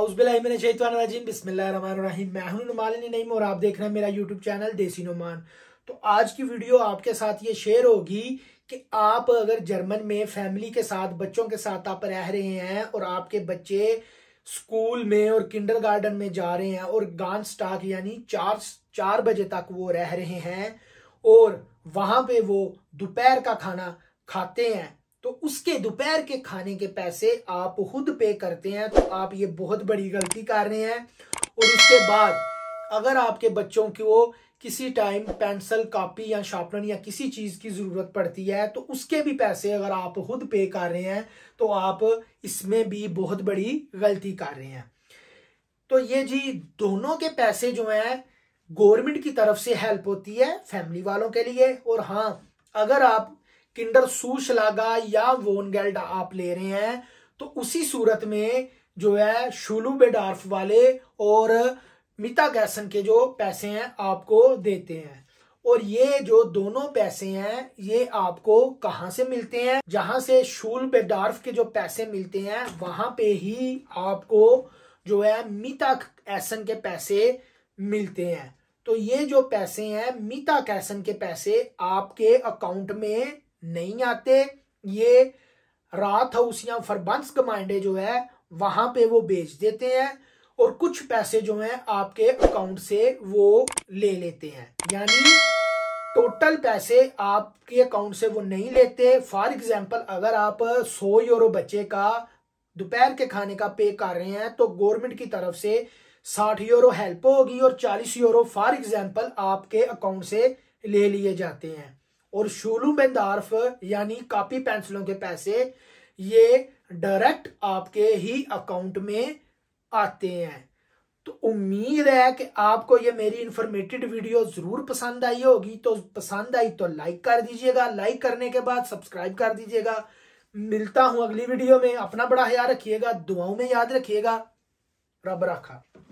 औजबिल्लाजीम बिस्मिल्लाम मैं हूं और आप देख रहे हैं मेरा यूट्यूब चैनल देसी नुमान तो आज की वीडियो आपके साथ ये शेयर होगी कि आप अगर जर्मन में फैमिली के साथ बच्चों के साथ आप रह रहे हैं और आपके बच्चे स्कूल में और किंडरगार्टन में जा रहे हैं और गांस स्टाक यानी चार चार बजे तक वो रह रहे हैं और वहां पे वो दोपहर का खाना खाते हैं तो उसके दोपहर के खाने के पैसे आप खुद पे करते हैं तो आप ये बहुत बड़ी गलती कर रहे हैं और उसके बाद अगर आपके बच्चों को किसी टाइम पेंसिल कॉपी या शार्पनर या किसी चीज़ की ज़रूरत पड़ती है तो उसके भी पैसे अगर आप खुद पे कर रहे हैं तो आप इसमें भी बहुत बड़ी गलती कर रहे हैं तो ये जी दोनों के पैसे जो हैं गवर्नमेंट की तरफ से हेल्प होती है फैमिली वालों के लिए और हाँ अगर आप किंडर सुशलागा या वोनगेल्ड आप ले रहे हैं तो उसी सूरत में जो है शुलू बेडार्फ वाले और मिता गैसन के जो पैसे हैं आपको देते हैं और ये जो दोनों पैसे हैं ये आपको कहाँ से मिलते हैं जहां से शूल बेडार्फ के जो पैसे मिलते हैं वहां पे ही आपको जो है मिता कैसन के पैसे मिलते हैं तो ये जो पैसे हैं मिता कैसन के पैसे आपके अकाउंट में नहीं आते ये रात हाउस या फरबंस कमांडे जो है वहां पे वो बेच देते हैं और कुछ पैसे जो हैं आपके अकाउंट से वो ले लेते हैं यानी टोटल पैसे आपके अकाउंट से वो नहीं लेते फॉर एग्जाम्पल अगर आप सौ यूरो बच्चे का दोपहर के खाने का पे कर रहे हैं तो गवर्नमेंट की तरफ से साठ यूरो हेल्प होगी और चालीस यूरो फॉर एग्जाम्पल आपके अकाउंट से ले लिए जाते हैं और शोलू बेंदार्फ यानी कापी पेंसिलों के पैसे ये डायरेक्ट आपके ही अकाउंट में आते हैं तो उम्मीद है कि आपको ये मेरी इंफॉर्मेटिव वीडियो ज़रूर पसंद आई होगी तो पसंद आई तो लाइक कर दीजिएगा लाइक करने के बाद सब्सक्राइब कर दीजिएगा मिलता हूं अगली वीडियो में अपना बड़ा ख्याल रखिएगा दुआओं में याद रखिएगा रब रखा